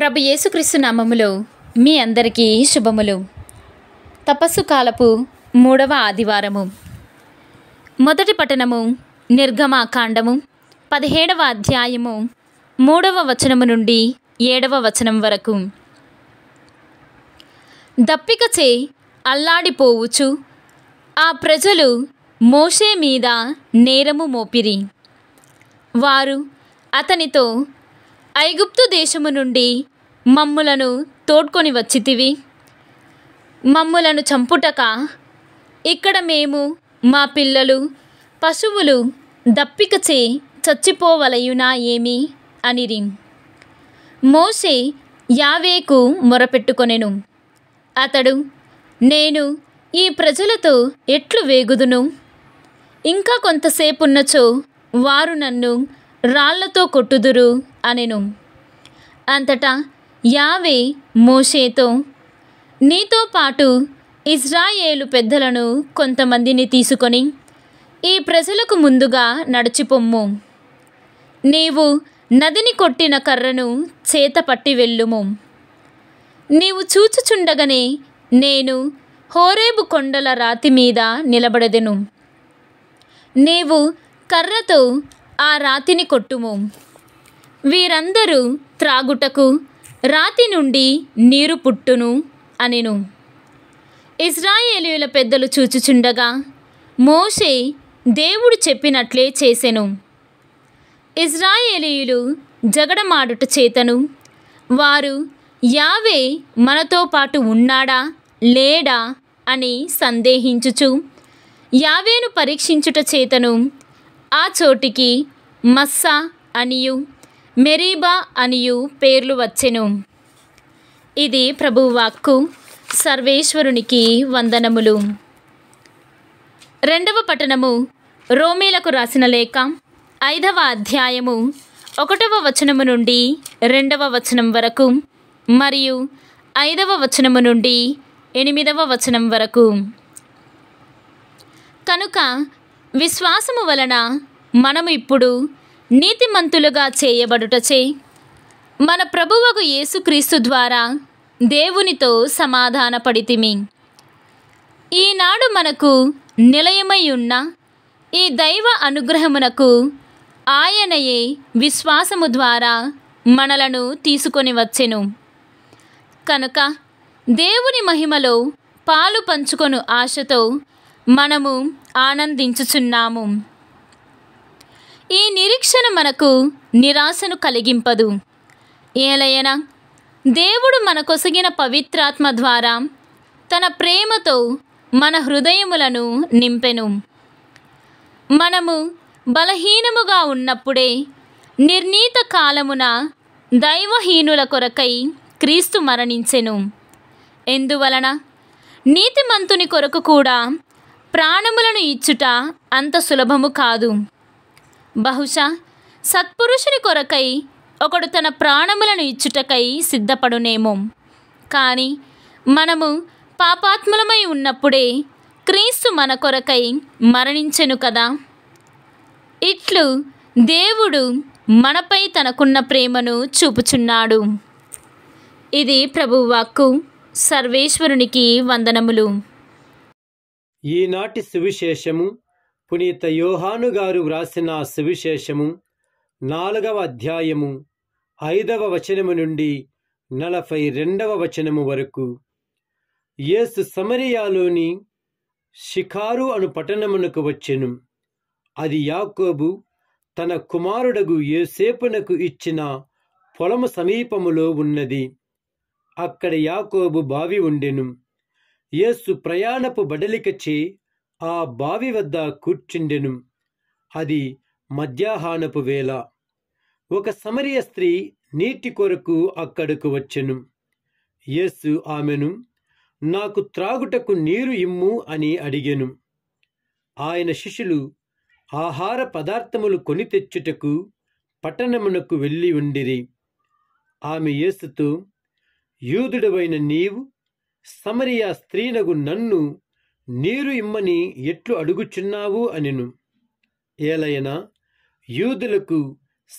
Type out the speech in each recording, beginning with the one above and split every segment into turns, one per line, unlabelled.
ప్రభు యేసుక్రీస్తు నామములో మీ అందరికీ శుభములు తపస్సు కాలపు మూడవ ఆదివారము మొదటి పట్టణము నిర్గమాకాండము పదిహేడవ అధ్యాయము మూడవ వచనము నుండి ఏడవ వచనం వరకు దప్పికచే అల్లాడిపోవుచు ఆ ప్రజలు మోషే మీద నేరము మోపిరి వారు అతనితో ఐగుప్తు దేశము నుండి మమ్ములను తోడ్కొని వచ్చితివి మమ్ములను చంపుటక ఇక్కడ మేము మా పిల్లలు పశువులు దప్పిక చే చచ్చిపోవలయునా ఏమి అనిరి మోసే యావేకు మొరపెట్టుకొనెను అతడు నేను ఈ ప్రజలతో ఎట్లు వేగుదును ఇంకా కొంతసేపున్నచో వారు నన్ను రాళ్లతో కొట్టుదురు అనెను అంతటా యావే మోషేతో నీతో పాటు ఇజ్రాయేలు పెద్దలను కొంతమందిని తీసుకొని ఈ ప్రజలకు ముందుగా నడిచిపొమ్ము నీవు నదిని కొట్టిన కర్రను చేతపట్టి వెళ్ళుము నీవు చూచుచుండగనే నేను హోరేబు కొండల రాతి మీద నిలబడదెను నీవు కర్రతో ఆ రాతిని కొట్టుము వీరందరూ త్రాగుటకు రాతి నుండి నీరు పుట్టును అనెను ఇజ్రాయేలీయుల పెద్దలు చూచుచుండగా మోషే దేవుడు చెప్పినట్లే చేసెను ఇజ్రాయేలీయులు జగడమాడుట చేతను వారు యావే మనతో పాటు ఉన్నాడా లేడా అని సందేహించుచు యావేను పరీక్షించుట చేతను ఆ చోటికి మస్సా అనియు మెరీబా అనియు పేర్లు వచ్చెను ఇది ప్రభువాక్కు సర్వేశ్వరునికి వందనములు రెండవ పట్టణము రోమేలకు రాసిన లేఖ ఐదవ అధ్యాయము ఒకటవ వచనము నుండి రెండవ వచనం వరకు మరియు ఐదవ వచనము నుండి ఎనిమిదవ వచనం వరకు కనుక విశ్వాసము వలన మనము ఇప్పుడు నీతిమంతులుగా చేయబడుటచే మన ప్రభువకు యేసుక్రీస్తు ద్వారా దేవునితో సమాధానపడితిమి ఈనాడు మనకు నిలయమై ఉన్న ఈ దైవ అనుగ్రహమునకు ఆయనయే విశ్వాసము ద్వారా మనలను తీసుకొని వచ్చెను కనుక దేవుని మహిమలో పాలు పంచుకొను ఆశతో మనము ఆనందించుచున్నాము ఈ నిరీక్షణ మనకు నిరాశను కలిగింపదు ఏలయన దేవుడు మనకొసగిన పవిత్రాత్మ ద్వారా తన ప్రేమతో మన హృదయములను నింపెను మనము బలహీనముగా ఉన్నప్పుడే నిర్ణీత కాలమున దైవహీనుల కొరకై క్రీస్తు మరణించెను ఎందువలన నీతిమంతుని కొరకు కూడా ప్రాణములను ఇచ్చుట అంత సులభము కాదు బహుశా సత్పురుషుని కొరకై ఒకడు తన ప్రాణములను ఇచ్చుటకై సిద్ధపడునేమో కానీ మనము పాపాత్ములమై ఉన్నప్పుడే క్రీస్తు మన కొరకై మరణించెను కదా ఇట్లు దేవుడు మనపై తనకున్న ప్రేమను చూపుచున్నాడు ఇది ప్రభువాక్కు సర్వేశ్వరునికి వందనములు
ఈనాటి సువిశేషము పునీత యోహాను గారు వ్రాసిన సువిశేషము నాలుగవ అధ్యాయము ఐదవ వచనము నుండి నలభై రెండవ వచనము వరకు యేసు సమరియాలోని షికారు అను పట్టణమునకు వచ్చెను అది యాకోబు తన కుమారుడగు ఏసేపునకు ఇచ్చిన పొలము సమీపములో ఉన్నది అక్కడ యాకోబు బావి ఉండెను యేసు ప్రయాణపు బడలికచే ఆ బావి వద్ద కూర్చుండెను అది మధ్యాహ్నపు వేళ ఒక సమరియ స్త్రీ నీటి కొరకు అక్కడకు వచ్చెను యేసు ఆమెను నాకు త్రాగుటకు నీరు ఇమ్ము అని అడిగెను ఆయన శిష్యులు ఆహార పదార్థములు కొని తెచ్చుటకు పట్టణమునకు వెళ్ళి ఉండిరి ఆమె యేసుతో యూదుడవైన నీవు సమరియా స్త్రీనగు నన్ను నీరు ఇమ్మని ఎట్లు అడుగుచున్నావు అనిను ఏలైనా యూదులకు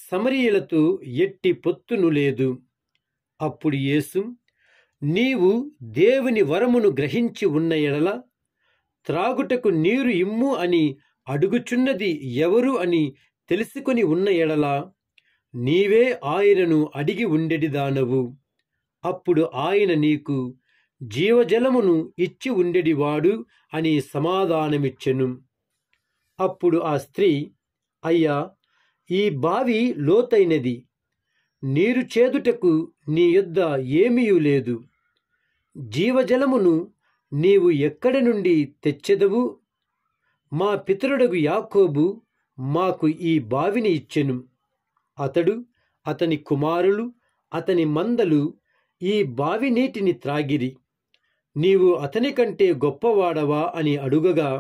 సమరీయులతో ఎట్టి పొత్తును లేదు అప్పుడు యేసు నీవు దేవుని వరమును గ్రహించి ఉన్న ఎడల త్రాగుటకు నీరు ఇమ్ము అని అడుగుచున్నది ఎవరు అని తెలుసుకొని ఉన్న ఎడల నీవే ఆయనను అడిగి ఉండెడిదానవు అప్పుడు ఆయన నీకు జీవజలమును ఇచ్చి ఉండెడివాడు అని సమాధానమిచ్చెను అప్పుడు ఆ స్త్రీ అయ్యా ఈ బావి లోతైనది నీరు చేదుటకు నీ యొద్ద ఏమీ లేదు జీవజలమును నీవు ఎక్కడి నుండి తెచ్చెదవు మా పితరుడగు యాకోబు మాకు ఈ బావిని ఇచ్చెను అతడు అతని కుమారులు అతని మందలు ఈ బావి నీటిని త్రాగిరి నీవు అతని కంటే గొప్పవాడవా అని అడుగగా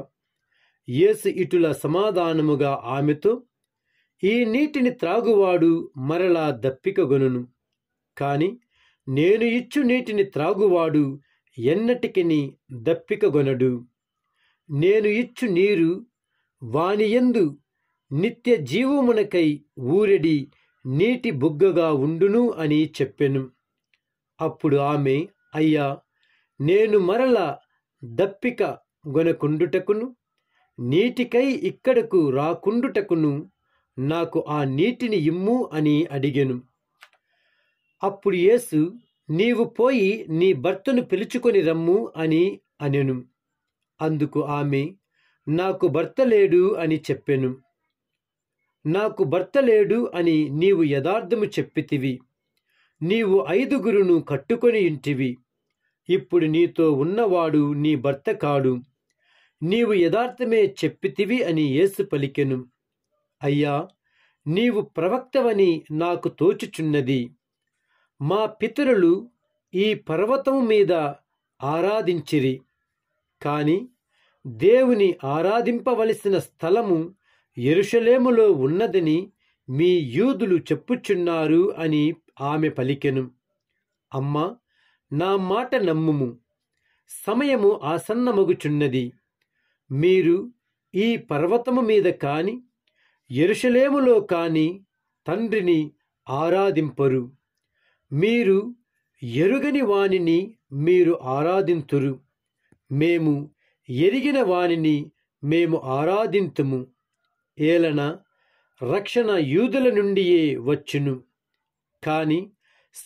యేసు ఇటుల సమాధానముగా ఆమెతో ఈ నీటిని త్రాగువాడు మరలా దప్పికగొనును కాని నేను ఇచ్చు నీటిని త్రాగువాడు ఎన్నటికిని దప్పికగొనడు నేను ఇచ్చు నీరు వానియందు నిత్య జీవమునకై ఊరెడి నీటి బుగ్గగా ఉండును అని చెప్పెను అప్పుడు ఆమె అయ్యా నేను మరల దప్పిక గొనకుండుటకును నీటికై ఇక్కడకు రాకుండుటకును నాకు ఆ నీటిని ఇమ్ము అని అడిగాను అప్పుడు యేసు నీవు పోయి నీ భర్తను పిలుచుకొని రమ్ము అని అనెను అందుకు ఆమె నాకు భర్త లేడు అని చెప్పెను నాకు భర్త లేడు అని నీవు యథార్థము చెప్పితివి నీవు ఐదుగురును కట్టుకొని ఇంటివి ఇప్పుడు నీతో ఉన్నవాడు నీ భర్త కాడు నీవు యథార్థమే చెప్పితివి అని యేసు పలికెను అయ్యా నీవు ప్రవక్తవని నాకు తోచుచున్నది మా పితరులు ఈ పర్వతం మీద ఆరాధించిరి కాని దేవుని ఆరాధింపవలసిన స్థలము ఎరుషలేములో ఉన్నదని మీ యూదులు చెప్పుచున్నారు అని ఆమె పలికెను అమ్మ నా మాట నమ్ముము సమయము ఆసన్నమగుచున్నది మీరు ఈ పర్వతము మీద కాని ఎరుషలేములో కాని తండ్రిని ఆరాధింపరు మీరు ఎరుగని వానిని మీరు ఆరాధింతురు మేము ఎరిగిన వానిని మేము ఆరాధింతుము ఏలన రక్షణ యూదుల నుండియే వచ్చును కానీ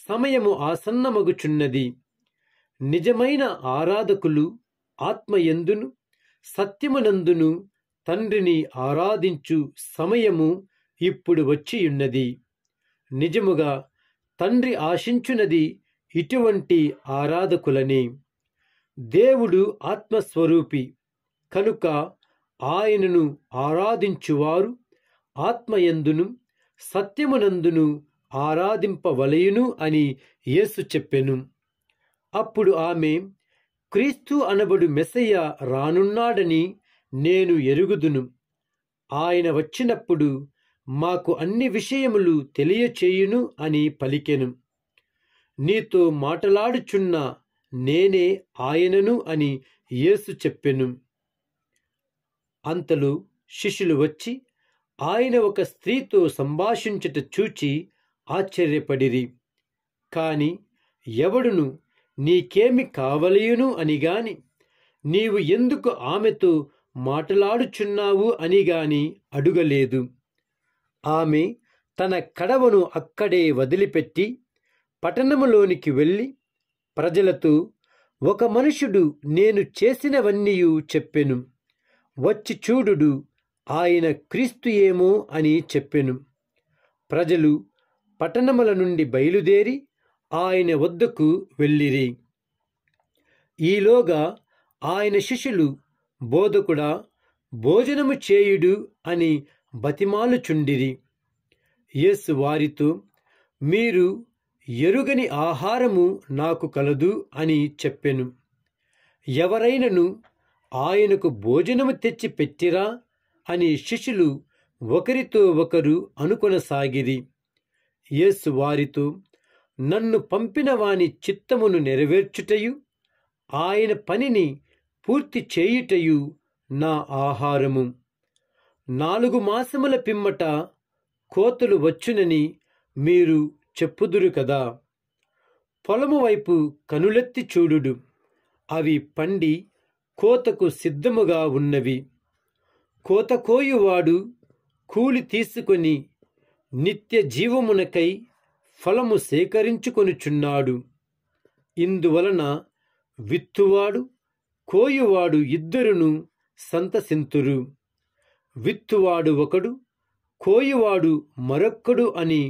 సమయము ఆసన్నమగుచున్నది నిజమైన ఆరాధకులు ఆత్మయందును సత్యమునందును తండ్రిని ఆరాధించు సమయము ఇప్పుడు వచ్చియున్నది నిజముగా తండ్రి ఆశించున్నది ఇటువంటి ఆరాధకులనే దేవుడు ఆత్మస్వరూపి కనుక ఆయనను ఆరాధించువారు ఆత్మయందును సత్యమునందును ఆరాధింపవలయును అని యేసు చెప్పెను అప్పుడు ఆమె క్రీస్తు అనబడు మెసయ్య రానున్నాడని నేను ఎరుగుదును ఆయన వచ్చినప్పుడు మాకు అన్ని విషయములు తెలియచేయును అని పలికెను నీతో మాటలాడుచున్న నేనే ఆయనను అని యేసు చెప్పెను అంతలో శిష్యులు వచ్చి ఆయన ఒక స్త్రీతో సంభాషించుట చూచి ఆశ్చర్యపడిరి కాని ఎవడును నీకేమి కావలేయును అని గాని నీవు ఎందుకు ఆమెతో మాట్లాడుచున్నావు అని గాని అడుగలేదు ఆమె తన కడవను అక్కడే వదిలిపెట్టి పట్టణములోనికి వెళ్ళి ప్రజలతో ఒక మనుషుడు నేను చేసినవన్నీ చెప్పెను వచ్చి చూడుడు ఆయన క్రీస్తు ఏమో అని చెప్పెను ప్రజలు పట్టణముల నుండి బయలుదేరి ఆయన వద్దకు వెళ్ళిరి ఈలోగా ఆయన శిష్యులు బోధకుడా భోజనము చేయుడు అని బతిమాలుచుండిరి యేసు వారితో మీరు ఎరుగని ఆహారము నాకు కలదు అని చెప్పెను ఎవరైనను ఆయనకు భోజనము తెచ్చి పెట్టిరా అని శిష్యులు ఒకరితో ఒకరు అనుకొనసాగిరి యేసు వారితో నన్ను పంపిన వాని చిత్తమును నెరవేర్చుటయు ఆయన పనిని పూర్తి చేయుటయు నా ఆహారము నాలుగు మాసముల పిమ్మట కోతలు వచ్చునని మీరు చెప్పుదురు కదా పొలము వైపు కనులెత్తి చూడుడు అవి పండి కోతకు సిద్ధముగా ఉన్నవి కోత కోయువాడు కూలి తీసుకొని నిత్య జీవమునకై ఫలము సేకరించుకొనుచున్నాడు ఇందువలన విత్తువాడు కోయువాడు ఇద్దరును సంతసింతురు విత్తువాడు ఒకడు కోయువాడు మరొక్కడు అని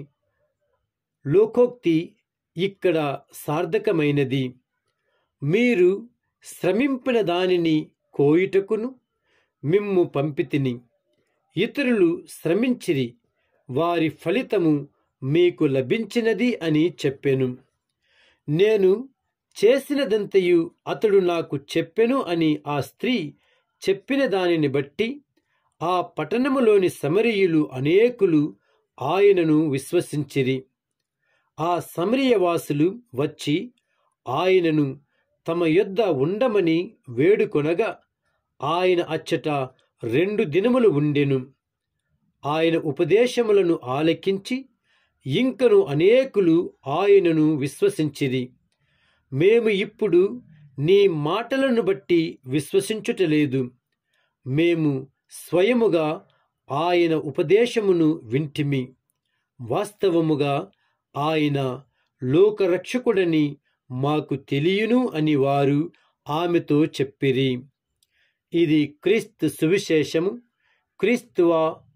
లోకోక్తి ఇక్కడ సార్థకమైనది మీరు శ్రమింపిన దానిని కోయుటకును మిమ్ము పంపితిని ఇతరులు శ్రమించిరి వారి ఫలితము మీకు లభించినది అని చెప్పెను నేను చేసినదంతయు అతడు నాకు చెప్పెను అని ఆ స్త్రీ చెప్పిన దానిని బట్టి ఆ పట్టణములోని సమరీయులు అనేకులు ఆయనను విశ్వసించిరి ఆ సమరియవాసులు వచ్చి ఆయనను తమ యొద్ద ఉండమని వేడుకొనగా ఆయన అచ్చట రెండు దినములు ఉండెను ఆయన ఉపదేశములను ఆలకించి ఇంకను అనేకులు ఆయనను విశ్వసించిరి మేము ఇప్పుడు నీ మాటలను బట్టి విశ్వసించుటలేదు మేము స్వయముగా ఆయన ఉపదేశమును వింటిమి వాస్తవముగా ఆయన లోకరక్షకుడని మాకు తెలియను అని వారు ఆమెతో చెప్పిరి ఇది క్రీస్తు సువిశేషము క్రీస్తువా